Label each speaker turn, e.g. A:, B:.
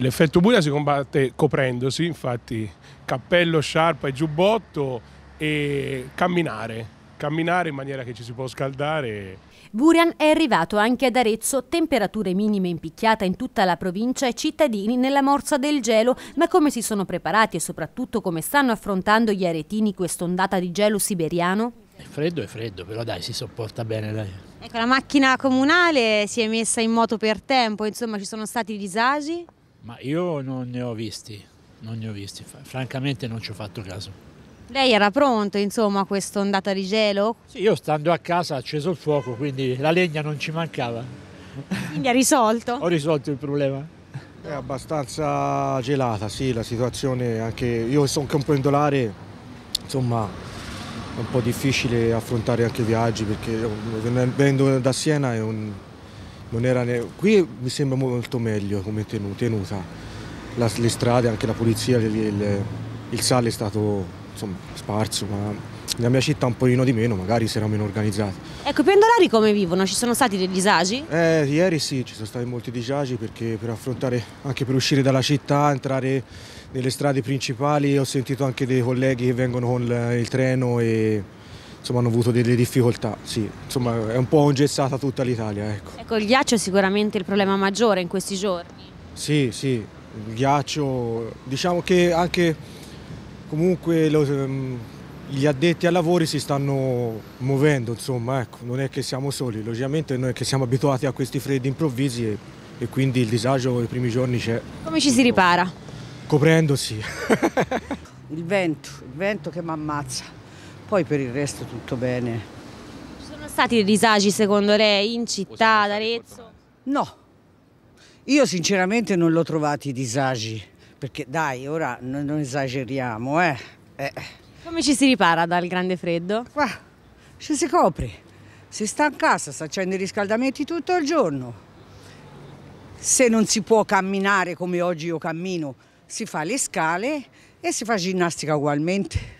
A: L'effetto buia si combatte coprendosi, infatti cappello, sciarpa e giubbotto e camminare, camminare in maniera che ci si può scaldare.
B: Burian è arrivato anche ad Arezzo, temperature minime in picchiata in tutta la provincia e cittadini nella morsa del gelo, ma come si sono preparati e soprattutto come stanno affrontando gli aretini quest'ondata di gelo siberiano?
A: È freddo, è freddo, però dai, si sopporta bene, dai.
B: Ecco, la macchina comunale si è messa in moto per tempo, insomma ci sono stati disagi?
A: Ma io non ne ho visti, non ne ho visti, francamente non ci ho fatto caso.
B: Lei era pronto insomma a questa ondata di gelo?
A: Sì, io stando a casa ho acceso il fuoco, quindi la legna non ci mancava.
B: Quindi ha risolto?
A: ho risolto il problema. È abbastanza gelata, sì, la situazione anche io sono un campondolare, insomma è un po' difficile affrontare anche i viaggi perché venendo da Siena è un ne... qui mi sembra molto meglio come tenuta, la, le strade, anche la pulizia, il, il, il sale è stato insomma, sparso, ma nella mia città un pochino di meno, magari si era meno organizzati.
B: Ecco, i pendolari come vivono? Ci sono stati dei disagi?
A: Eh, ieri sì, ci sono stati molti disagi perché per affrontare, anche per uscire dalla città, entrare nelle strade principali, ho sentito anche dei colleghi che vengono con il, il treno e insomma, hanno avuto delle difficoltà, sì. insomma, è un po' ingessata tutta l'Italia. Ecco.
B: ecco, il ghiaccio è sicuramente il problema maggiore in questi giorni.
A: Sì, sì, il ghiaccio, diciamo che anche comunque lo, ehm, gli addetti ai lavori si stanno muovendo, insomma, ecco. non è che siamo soli, logicamente noi che siamo abituati a questi freddi improvvisi e, e quindi il disagio i primi giorni c'è.
C: Come ci si ripara?
A: Coprendosi.
C: il vento, il vento che mi ammazza poi per il resto tutto bene.
B: Ci sono stati disagi secondo lei in città, ad Arezzo? No,
C: io sinceramente non l'ho trovati i disagi, perché dai, ora non, non esageriamo, eh. eh.
B: Come ci si ripara dal grande
C: freddo? Qua, ci si copre. Si sta a casa, si accende i riscaldamenti tutto il giorno. Se non si può camminare come oggi io cammino, si fa le scale e si fa ginnastica ugualmente.